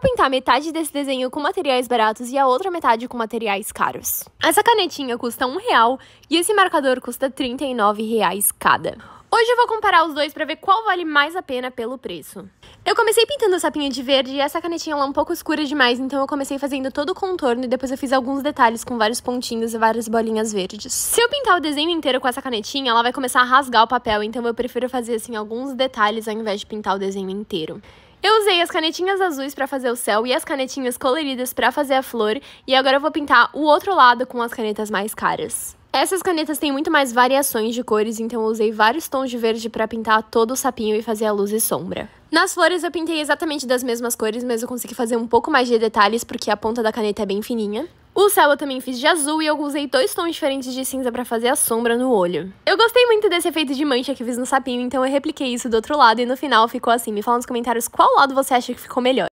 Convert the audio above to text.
vou pintar metade desse desenho com materiais baratos e a outra metade com materiais caros. Essa canetinha custa um real e esse marcador custa 39 reais cada. Hoje eu vou comparar os dois para ver qual vale mais a pena pelo preço. Eu comecei pintando o sapinho de verde e essa canetinha lá é um pouco escura demais, então eu comecei fazendo todo o contorno e depois eu fiz alguns detalhes com vários pontinhos e várias bolinhas verdes. Se eu pintar o desenho inteiro com essa canetinha, ela vai começar a rasgar o papel, então eu prefiro fazer assim alguns detalhes ao invés de pintar o desenho inteiro. Eu usei as canetinhas azuis para fazer o céu e as canetinhas coloridas para fazer a flor, e agora eu vou pintar o outro lado com as canetas mais caras. Essas canetas têm muito mais variações de cores, então eu usei vários tons de verde para pintar todo o sapinho e fazer a luz e sombra. Nas flores eu pintei exatamente das mesmas cores, mas eu consegui fazer um pouco mais de detalhes porque a ponta da caneta é bem fininha. O céu eu também fiz de azul e eu usei dois tons diferentes de cinza para fazer a sombra no olho. Eu gostei muito desse efeito de mancha que fiz no sapinho, então eu repliquei isso do outro lado e no final ficou assim. Me fala nos comentários qual lado você acha que ficou melhor.